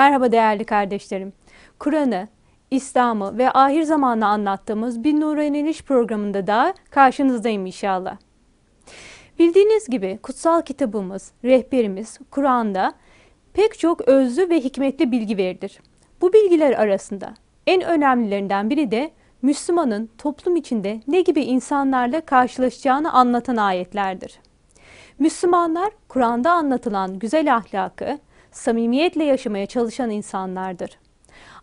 Merhaba değerli kardeşlerim. Kur'an'ı, İslam'ı ve ahir zamanı anlattığımız Bin Nur'a İniliş programında da karşınızdayım inşallah. Bildiğiniz gibi kutsal kitabımız, rehberimiz Kur'an'da pek çok özlü ve hikmetli bilgi verilir. Bu bilgiler arasında en önemlilerinden biri de Müslümanın toplum içinde ne gibi insanlarla karşılaşacağını anlatan ayetlerdir. Müslümanlar Kur'an'da anlatılan güzel ahlakı, samimiyetle yaşamaya çalışan insanlardır.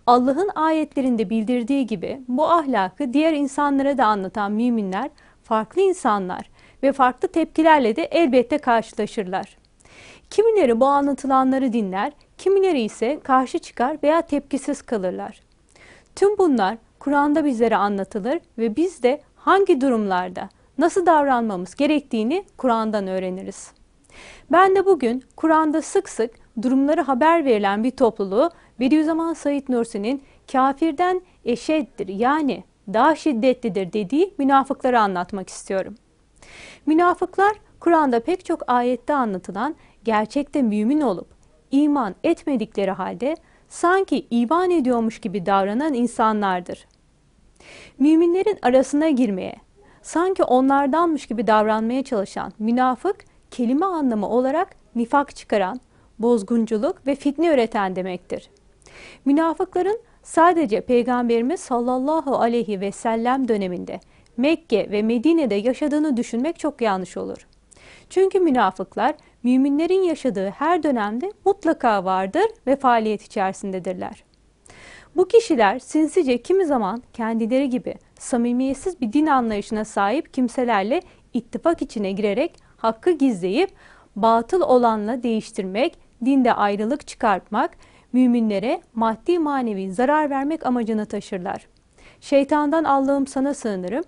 Allah'ın ayetlerinde bildirdiği gibi bu ahlakı diğer insanlara da anlatan müminler farklı insanlar ve farklı tepkilerle de elbette karşılaşırlar. Kimileri bu anlatılanları dinler, kimileri ise karşı çıkar veya tepkisiz kalırlar. Tüm bunlar Kur'an'da bizlere anlatılır ve biz de hangi durumlarda nasıl davranmamız gerektiğini Kur'an'dan öğreniriz. Ben de bugün Kur'an'da sık sık durumları haber verilen bir topluluğu Bediüzzaman Said Nursi'nin kafirden eşittir yani daha şiddetlidir dediği münafıkları anlatmak istiyorum. Münafıklar Kur'an'da pek çok ayette anlatılan gerçekte mümin olup iman etmedikleri halde sanki iman ediyormuş gibi davranan insanlardır. Müminlerin arasına girmeye, sanki onlardanmış gibi davranmaya çalışan münafık kelime anlamı olarak nifak çıkaran, bozgunculuk ve fitne üreten demektir. Münafıkların sadece Peygamberimiz sallallahu aleyhi ve sellem döneminde Mekke ve Medine'de yaşadığını düşünmek çok yanlış olur. Çünkü münafıklar müminlerin yaşadığı her dönemde mutlaka vardır ve faaliyet içerisindedirler. Bu kişiler sinsice kimi zaman kendileri gibi samimiyetsiz bir din anlayışına sahip kimselerle ittifak içine girerek hakkı gizleyip batıl olanla değiştirmek dinde ayrılık çıkartmak, müminlere maddi manevi zarar vermek amacını taşırlar. Şeytandan Allah'ım sana sığınırım.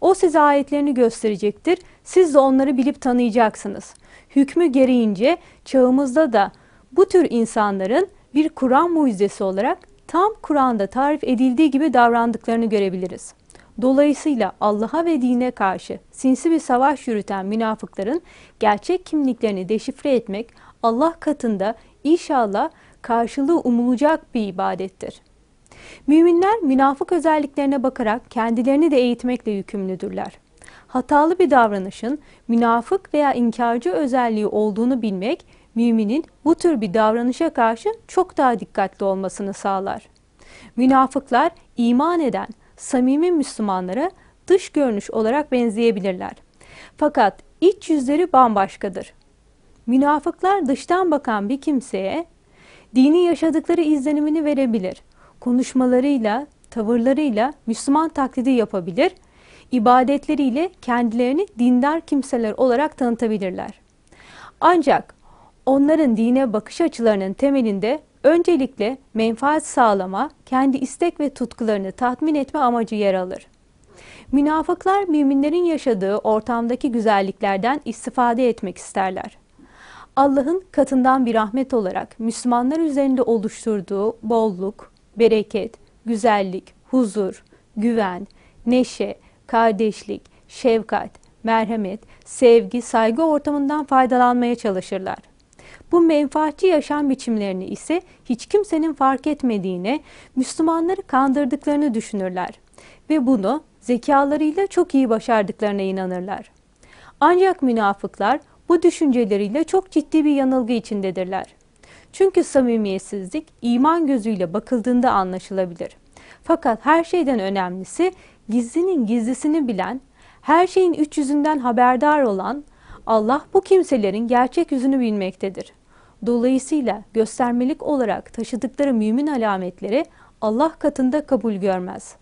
O size ayetlerini gösterecektir. Siz de onları bilip tanıyacaksınız. Hükmü gereğince çağımızda da bu tür insanların bir Kur'an mucizesi olarak tam Kur'an'da tarif edildiği gibi davrandıklarını görebiliriz. Dolayısıyla Allah'a ve dine karşı sinsi bir savaş yürüten münafıkların gerçek kimliklerini deşifre etmek, Allah katında inşallah karşılığı umulacak bir ibadettir. Müminler münafık özelliklerine bakarak kendilerini de eğitmekle yükümlüdürler. Hatalı bir davranışın münafık veya inkarcı özelliği olduğunu bilmek, müminin bu tür bir davranışa karşı çok daha dikkatli olmasını sağlar. Münafıklar iman eden samimi Müslümanlara dış görünüş olarak benzeyebilirler. Fakat iç yüzleri bambaşkadır. Münafıklar dıştan bakan bir kimseye dini yaşadıkları izlenimini verebilir. Konuşmalarıyla, tavırlarıyla Müslüman taklidi yapabilir. ibadetleriyle kendilerini dindar kimseler olarak tanıtabilirler. Ancak onların dine bakış açılarının temelinde öncelikle menfaat sağlama, kendi istek ve tutkularını tatmin etme amacı yer alır. Münafıklar müminlerin yaşadığı ortamdaki güzelliklerden istifade etmek isterler. Allah'ın katından bir rahmet olarak Müslümanlar üzerinde oluşturduğu bolluk, bereket, güzellik, huzur, güven, neşe, kardeşlik, şefkat, merhamet, sevgi, saygı ortamından faydalanmaya çalışırlar. Bu menfaatçi yaşam biçimlerini ise hiç kimsenin fark etmediğine, Müslümanları kandırdıklarını düşünürler ve bunu zekalarıyla çok iyi başardıklarına inanırlar. Ancak münafıklar bu düşünceleriyle çok ciddi bir yanılgı içindedirler. Çünkü samimiyetsizlik iman gözüyle bakıldığında anlaşılabilir. Fakat her şeyden önemlisi gizlinin gizlisini bilen, her şeyin üç yüzünden haberdar olan Allah bu kimselerin gerçek yüzünü bilmektedir. Dolayısıyla göstermelik olarak taşıdıkları mümin alametleri Allah katında kabul görmez.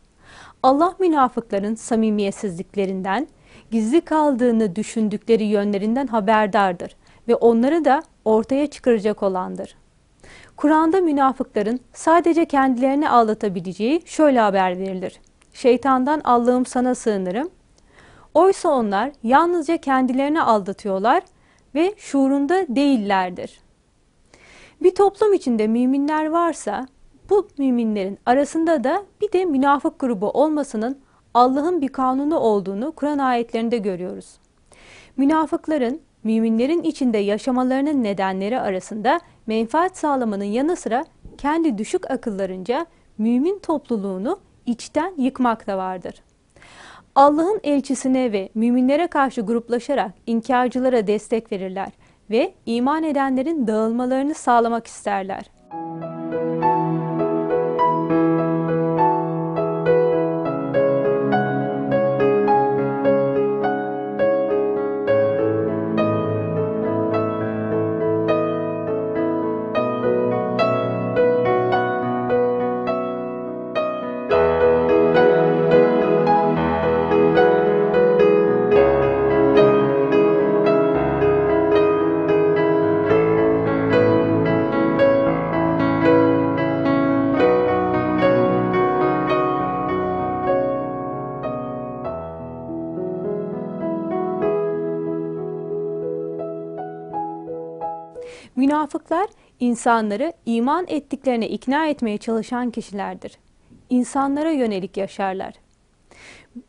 Allah münafıkların samimiyetsizliklerinden, gizli kaldığını düşündükleri yönlerinden haberdardır ve onları da ortaya çıkaracak olandır. Kur'an'da münafıkların sadece kendilerini aldatabileceği şöyle haber verilir. Şeytandan Allah'ım sana sığınırım. Oysa onlar yalnızca kendilerini aldatıyorlar ve şuurunda değillerdir. Bir toplum içinde müminler varsa bu müminlerin arasında da bir de münafık grubu olmasının Allah'ın bir kanunu olduğunu Kur'an ayetlerinde görüyoruz. Münafıkların müminlerin içinde yaşamalarının nedenleri arasında menfaat sağlamanın yanı sıra kendi düşük akıllarınca mümin topluluğunu içten yıkmak da vardır. Allah'ın elçisine ve müminlere karşı gruplaşarak inkarcılara destek verirler ve iman edenlerin dağılmalarını sağlamak isterler. Müzik insanları iman ettiklerine ikna etmeye çalışan kişilerdir. İnsanlara yönelik yaşarlar.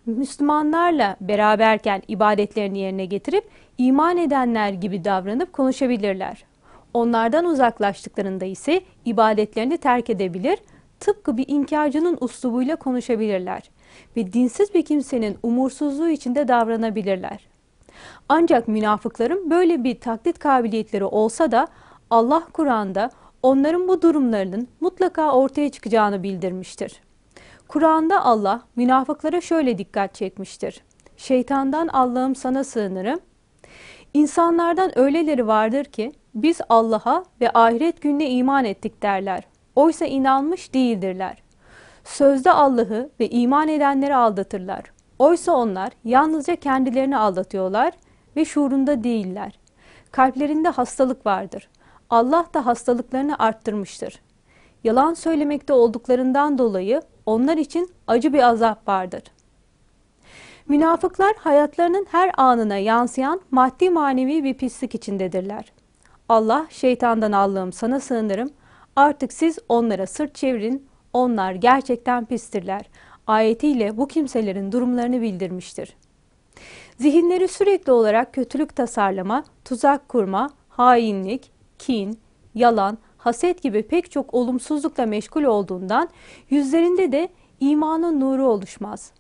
Müslümanlarla beraberken ibadetlerini yerine getirip iman edenler gibi davranıp konuşabilirler. Onlardan uzaklaştıklarında ise ibadetlerini terk edebilir, tıpkı bir inkarcının uslubuyla konuşabilirler ve dinsiz bir kimsenin umursuzluğu içinde davranabilirler. Ancak münafıkların böyle bir taklit kabiliyetleri olsa da Allah Kur'an'da onların bu durumlarının mutlaka ortaya çıkacağını bildirmiştir. Kur'an'da Allah münafıklara şöyle dikkat çekmiştir. Şeytandan Allah'ım sana sığınırım. İnsanlardan öyleleri vardır ki biz Allah'a ve ahiret gününe iman ettik derler. Oysa inanmış değildirler. Sözde Allah'ı ve iman edenleri aldatırlar. Oysa onlar yalnızca kendilerini aldatıyorlar ve şuurunda değiller. Kalplerinde hastalık vardır.'' Allah da hastalıklarını arttırmıştır. Yalan söylemekte olduklarından dolayı onlar için acı bir azap vardır. Münafıklar hayatlarının her anına yansıyan maddi manevi bir pislik içindedirler. Allah şeytandan Allah'ım sana sığınırım. Artık siz onlara sırt çevirin. Onlar gerçekten pistirler. Ayetiyle bu kimselerin durumlarını bildirmiştir. Zihinleri sürekli olarak kötülük tasarlama, tuzak kurma, hainlik, kin, yalan, haset gibi pek çok olumsuzlukla meşgul olduğundan yüzlerinde de imanın nuru oluşmaz.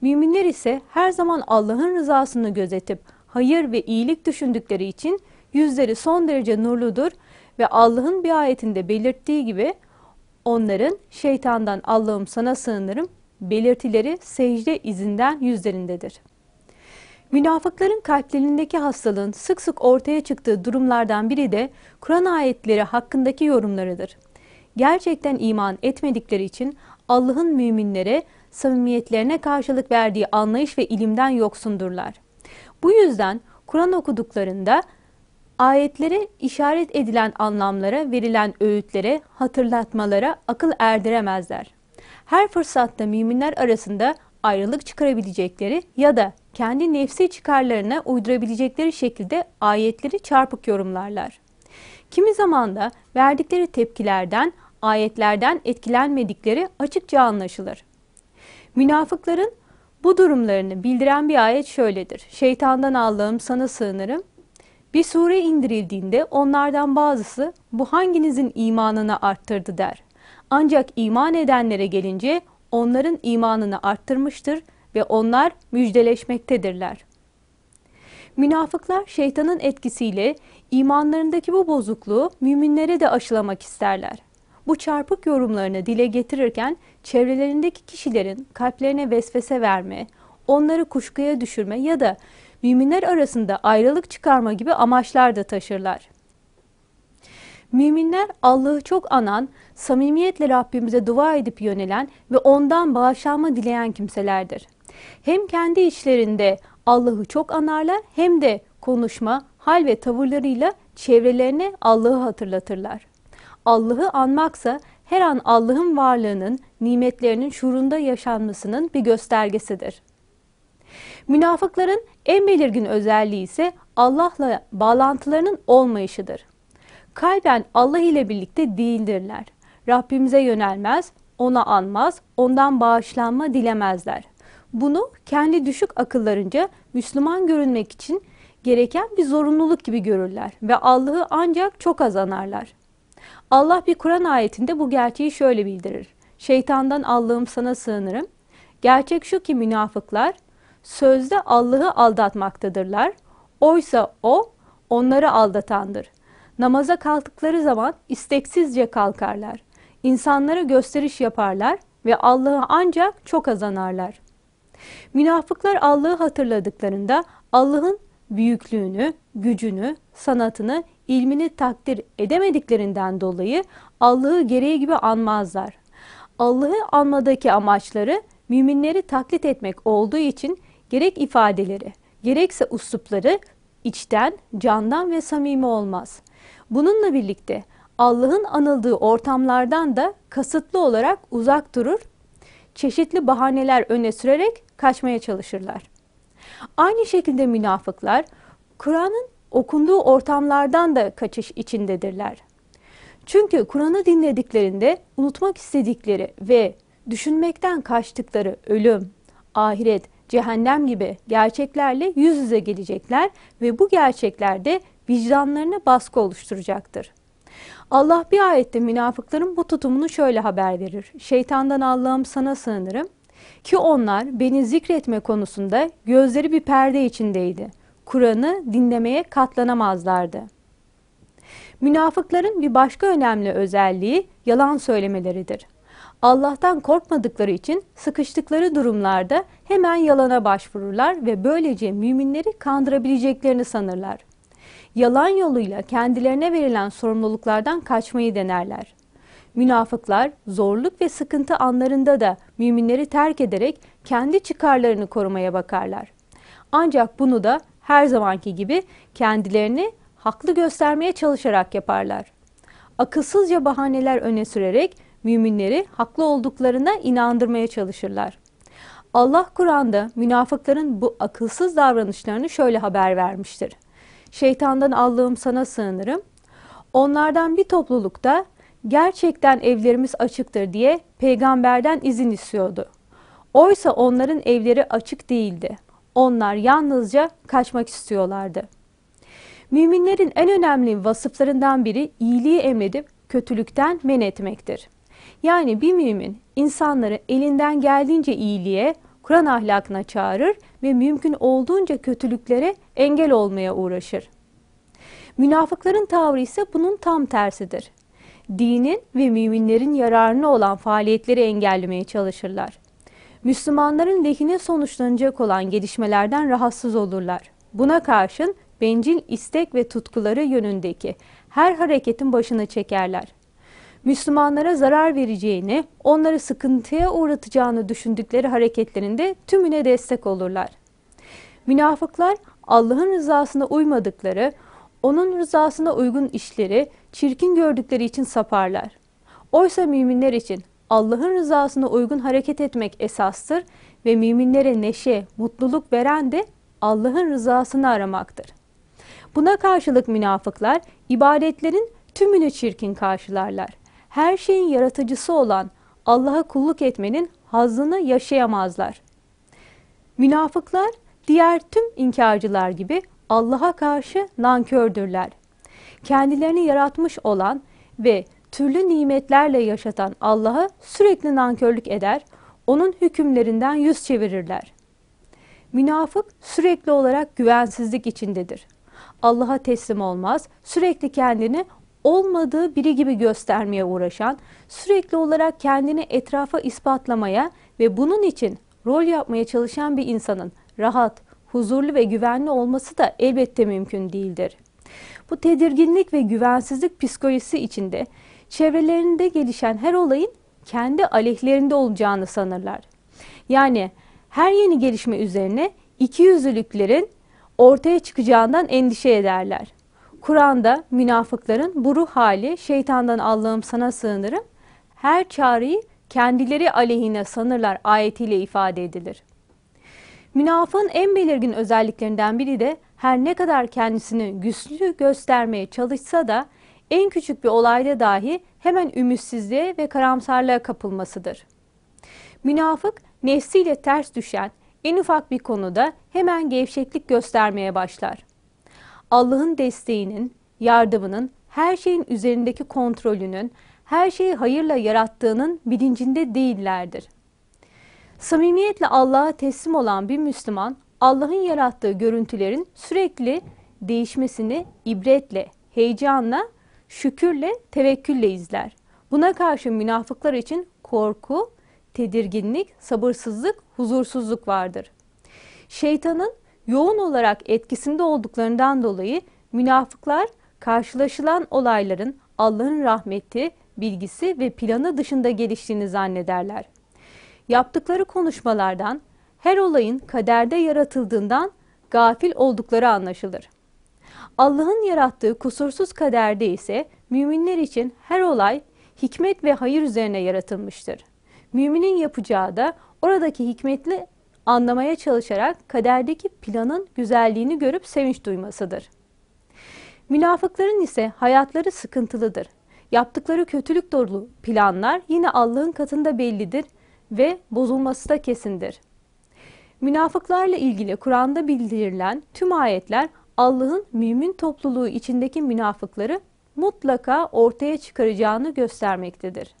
Müminler ise her zaman Allah'ın rızasını gözetip hayır ve iyilik düşündükleri için yüzleri son derece nurludur ve Allah'ın bir ayetinde belirttiği gibi onların şeytandan Allah'ım sana sığınırım belirtileri secde izinden yüzlerindedir. Münafıkların kalplerindeki hastalığın sık sık ortaya çıktığı durumlardan biri de Kur'an ayetleri hakkındaki yorumlarıdır. Gerçekten iman etmedikleri için Allah'ın müminlere samimiyetlerine karşılık verdiği anlayış ve ilimden yoksundurlar. Bu yüzden Kur'an okuduklarında ayetlere işaret edilen anlamlara, verilen öğütlere, hatırlatmalara akıl erdiremezler. Her fırsatta müminler arasında ayrılık çıkarabilecekleri ya da kendi nefsi çıkarlarına uydurabilecekleri şekilde ayetleri çarpık yorumlarlar. Kimi zaman da verdikleri tepkilerden, ayetlerden etkilenmedikleri açıkça anlaşılır. Münafıkların bu durumlarını bildiren bir ayet şöyledir. Şeytandan Allah'ım sana sığınırım. Bir sure indirildiğinde onlardan bazısı bu hanginizin imanını arttırdı der. Ancak iman edenlere gelince onların imanını arttırmıştır ve onlar müjdeleşmektedirler. Münafıklar şeytanın etkisiyle imanlarındaki bu bozukluğu müminlere de aşılamak isterler. Bu çarpık yorumlarını dile getirirken çevrelerindeki kişilerin kalplerine vesvese verme, onları kuşkuya düşürme ya da müminler arasında ayrılık çıkarma gibi amaçlar da taşırlar. Müminler Allah'ı çok anan, samimiyetle Rabbimize dua edip yönelen ve ondan bağışlanma dileyen kimselerdir.'' Hem kendi içlerinde Allah'ı çok anarlar hem de konuşma, hal ve tavırlarıyla çevrelerine Allah'ı hatırlatırlar. Allah'ı anmaksa her an Allah'ın varlığının, nimetlerinin şuurunda yaşanmasının bir göstergesidir. Münafıkların en belirgin özelliği ise Allah'la bağlantılarının olmayışıdır. Kalben Allah ile birlikte değildirler. Rabbimize yönelmez, ona anmaz, ondan bağışlanma dilemezler. Bunu kendi düşük akıllarınca Müslüman görünmek için gereken bir zorunluluk gibi görürler ve Allah'ı ancak çok az anarlar. Allah bir Kur'an ayetinde bu gerçeği şöyle bildirir. Şeytandan Allah'ım sana sığınırım. Gerçek şu ki münafıklar sözde Allah'ı aldatmaktadırlar. Oysa o onları aldatandır. Namaza kalktıkları zaman isteksizce kalkarlar. İnsanlara gösteriş yaparlar ve Allah'ı ancak çok azanarlar. Münafıklar Allah'ı hatırladıklarında Allah'ın büyüklüğünü, gücünü, sanatını, ilmini takdir edemediklerinden dolayı Allah'ı gereği gibi anmazlar. Allah'ı anmadaki amaçları müminleri taklit etmek olduğu için gerek ifadeleri, gerekse uslupları içten, candan ve samimi olmaz. Bununla birlikte Allah'ın anıldığı ortamlardan da kasıtlı olarak uzak durur çeşitli bahaneler öne sürerek kaçmaya çalışırlar. Aynı şekilde münafıklar Kur'an'ın okunduğu ortamlardan da kaçış içindedirler. Çünkü Kur'an'ı dinlediklerinde unutmak istedikleri ve düşünmekten kaçtıkları ölüm, ahiret, cehennem gibi gerçeklerle yüz yüze gelecekler ve bu gerçeklerde vicdanlarına baskı oluşturacaktır. Allah bir ayette münafıkların bu tutumunu şöyle haber verir. Şeytandan Allah'ım sana sığınırım ki onlar beni zikretme konusunda gözleri bir perde içindeydi. Kur'an'ı dinlemeye katlanamazlardı. Münafıkların bir başka önemli özelliği yalan söylemeleridir. Allah'tan korkmadıkları için sıkıştıkları durumlarda hemen yalana başvururlar ve böylece müminleri kandırabileceklerini sanırlar yalan yoluyla kendilerine verilen sorumluluklardan kaçmayı denerler. Münafıklar zorluk ve sıkıntı anlarında da müminleri terk ederek kendi çıkarlarını korumaya bakarlar. Ancak bunu da her zamanki gibi kendilerini haklı göstermeye çalışarak yaparlar. Akılsızca bahaneler öne sürerek müminleri haklı olduklarına inandırmaya çalışırlar. Allah Kur'an'da münafıkların bu akılsız davranışlarını şöyle haber vermiştir şeytandan allığım sana sığınırım. Onlardan bir toplulukta gerçekten evlerimiz açıktır diye peygamberden izin istiyordu. Oysa onların evleri açık değildi. Onlar yalnızca kaçmak istiyorlardı. Müminlerin en önemli vasıflarından biri iyiliği emredip kötülükten men etmektir. Yani bir mümin insanları elinden geldiğince iyiliğe, Kur'an ahlakına çağırır ve mümkün olduğunca kötülüklere engel olmaya uğraşır. Münafıkların tavrı ise bunun tam tersidir. Dinin ve müminlerin yararına olan faaliyetleri engellemeye çalışırlar. Müslümanların lehine sonuçlanacak olan gelişmelerden rahatsız olurlar. Buna karşın bencil istek ve tutkuları yönündeki her hareketin başına çekerler. Müslümanlara zarar vereceğini, onları sıkıntıya uğratacağını düşündükleri hareketlerinde tümüne destek olurlar. Münafıklar Allah'ın rızasına uymadıkları, onun rızasına uygun işleri çirkin gördükleri için saparlar. Oysa müminler için Allah'ın rızasına uygun hareket etmek esastır ve müminlere neşe, mutluluk veren de Allah'ın rızasını aramaktır. Buna karşılık münafıklar ibadetlerin tümünü çirkin karşılarlar her şeyin yaratıcısı olan Allah'a kulluk etmenin hazzını yaşayamazlar. Münafıklar diğer tüm inkarcılar gibi Allah'a karşı nankördürler. Kendilerini yaratmış olan ve türlü nimetlerle yaşatan Allah'a sürekli nankörlük eder, onun hükümlerinden yüz çevirirler. Münafık sürekli olarak güvensizlik içindedir. Allah'a teslim olmaz, sürekli kendini olmadığı biri gibi göstermeye uğraşan, sürekli olarak kendini etrafa ispatlamaya ve bunun için rol yapmaya çalışan bir insanın rahat, huzurlu ve güvenli olması da elbette mümkün değildir. Bu tedirginlik ve güvensizlik psikolojisi içinde çevrelerinde gelişen her olayın kendi aleyhlerinde olacağını sanırlar. Yani her yeni gelişme üzerine ikiyüzlülüklerin ortaya çıkacağından endişe ederler. Kur'an'da münafıkların bu ruh hali şeytandan Allah'ım sana sığınırım. Her çağrıyı kendileri aleyhine sanırlar ayetiyle ifade edilir. Münafığın en belirgin özelliklerinden biri de her ne kadar kendisini güçlü göstermeye çalışsa da en küçük bir olayda dahi hemen ümitsizliğe ve karamsarlığa kapılmasıdır. Münafık nefsiyle ters düşen en ufak bir konuda hemen gevşeklik göstermeye başlar. Allah'ın desteğinin, yardımının, her şeyin üzerindeki kontrolünün, her şeyi hayırla yarattığının bilincinde değillerdir. Samimiyetle Allah'a teslim olan bir Müslüman, Allah'ın yarattığı görüntülerin sürekli değişmesini ibretle, heyecanla, şükürle, tevekkülle izler. Buna karşı münafıklar için korku, tedirginlik, sabırsızlık, huzursuzluk vardır. Şeytanın yoğun olarak etkisinde olduklarından dolayı münafıklar karşılaşılan olayların Allah'ın rahmeti, bilgisi ve planı dışında geliştiğini zannederler. Yaptıkları konuşmalardan her olayın kaderde yaratıldığından gafil oldukları anlaşılır. Allah'ın yarattığı kusursuz kaderde ise müminler için her olay hikmet ve hayır üzerine yaratılmıştır. Müminin yapacağı da oradaki hikmetli anlamaya çalışarak kaderdeki planın güzelliğini görüp sevinç duymasıdır. Münafıkların ise hayatları sıkıntılıdır. Yaptıkları kötülük dolu planlar yine Allah'ın katında bellidir ve bozulması da kesindir. Münafıklarla ilgili Kur'an'da bildirilen tüm ayetler Allah'ın mümin topluluğu içindeki münafıkları mutlaka ortaya çıkaracağını göstermektedir.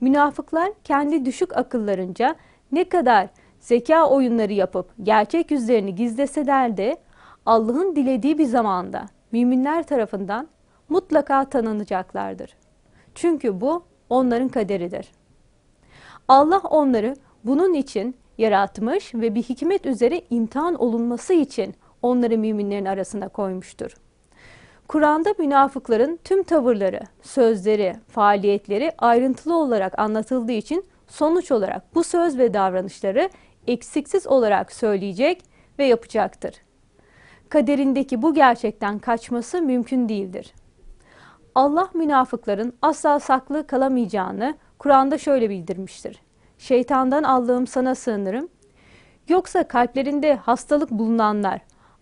Münafıklar kendi düşük akıllarınca ne kadar zeka oyunları yapıp gerçek yüzlerini gizleseler de Allah'ın dilediği bir zamanda müminler tarafından mutlaka tanınacaklardır. Çünkü bu onların kaderidir. Allah onları bunun için yaratmış ve bir hikmet üzere imtihan olunması için onları müminlerin arasına koymuştur. Kur'an'da münafıkların tüm tavırları, sözleri, faaliyetleri ayrıntılı olarak anlatıldığı için sonuç olarak bu söz ve davranışları eksiksiz olarak söyleyecek ve yapacaktır. Kaderindeki bu gerçekten kaçması mümkün değildir. Allah münafıkların asla saklı kalamayacağını Kur'an'da şöyle bildirmiştir. Şeytandan Allah'ım sana sığınırım. Yoksa kalplerinde hastalık bulunanlar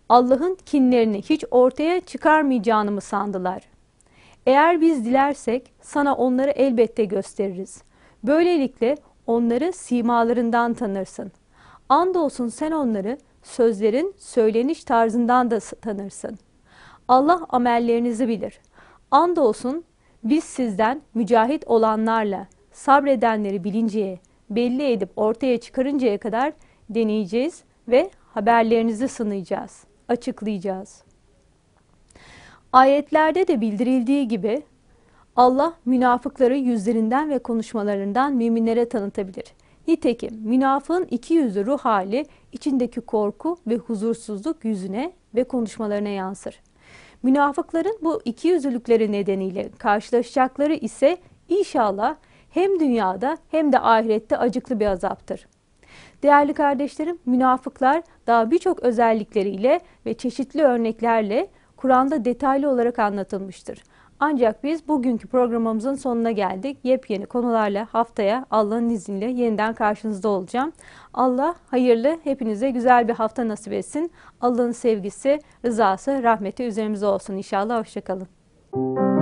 Allah'ın kinlerini hiç ortaya çıkarmayacağını mı sandılar? Eğer biz dilersek sana onları elbette gösteririz. Böylelikle onları simalarından tanırsın.'' Andolsun sen onları sözlerin söyleniş tarzından da tanırsın. Allah amellerinizi bilir. Andolsun biz sizden mücahit olanlarla sabredenleri bilinceye, belli edip ortaya çıkarıncaya kadar deneyeceğiz ve haberlerinizi sınayacağız, açıklayacağız. Ayetlerde de bildirildiği gibi Allah münafıkları yüzlerinden ve konuşmalarından müminlere tanıtabilir.'' Nitekim münafığın iki yüzlü ruh hali içindeki korku ve huzursuzluk yüzüne ve konuşmalarına yansır. Münafıkların bu iki yüzlülükleri nedeniyle karşılaşacakları ise inşallah hem dünyada hem de ahirette acıklı bir azaptır. Değerli kardeşlerim, münafıklar daha birçok özellikleriyle ve çeşitli örneklerle Kur'an'da detaylı olarak anlatılmıştır. Ancak biz bugünkü programımızın sonuna geldik. Yepyeni konularla haftaya Allah'ın izniyle yeniden karşınızda olacağım. Allah hayırlı, hepinize güzel bir hafta nasip etsin. Allah'ın sevgisi, rızası, rahmeti üzerimize olsun inşallah. Hoşçakalın. Müzik